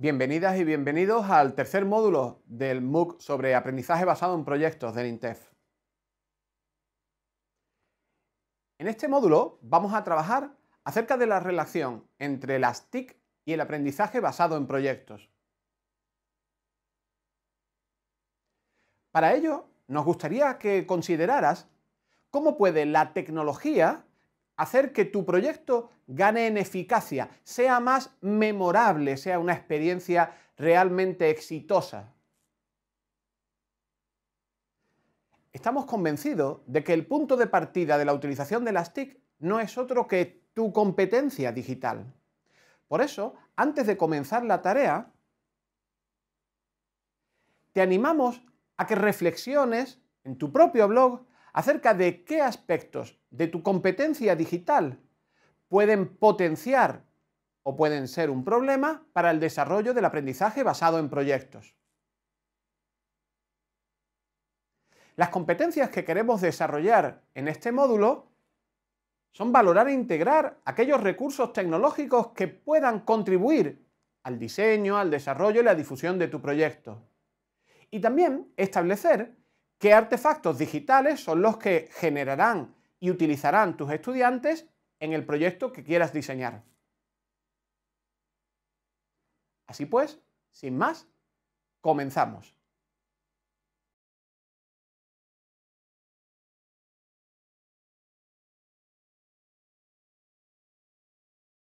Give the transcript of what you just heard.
Bienvenidas y bienvenidos al tercer módulo del MOOC sobre aprendizaje basado en proyectos del INTEF. En este módulo vamos a trabajar acerca de la relación entre las TIC y el aprendizaje basado en proyectos. Para ello, nos gustaría que consideraras cómo puede la tecnología hacer que tu proyecto gane en eficacia, sea más memorable, sea una experiencia realmente exitosa. Estamos convencidos de que el punto de partida de la utilización de las TIC no es otro que tu competencia digital. Por eso, antes de comenzar la tarea, te animamos a que reflexiones en tu propio blog acerca de qué aspectos de tu competencia digital pueden potenciar o pueden ser un problema para el desarrollo del aprendizaje basado en proyectos. Las competencias que queremos desarrollar en este módulo son valorar e integrar aquellos recursos tecnológicos que puedan contribuir al diseño, al desarrollo y la difusión de tu proyecto. Y también establecer qué artefactos digitales son los que generarán y utilizarán tus estudiantes en el proyecto que quieras diseñar. Así pues, sin más, comenzamos.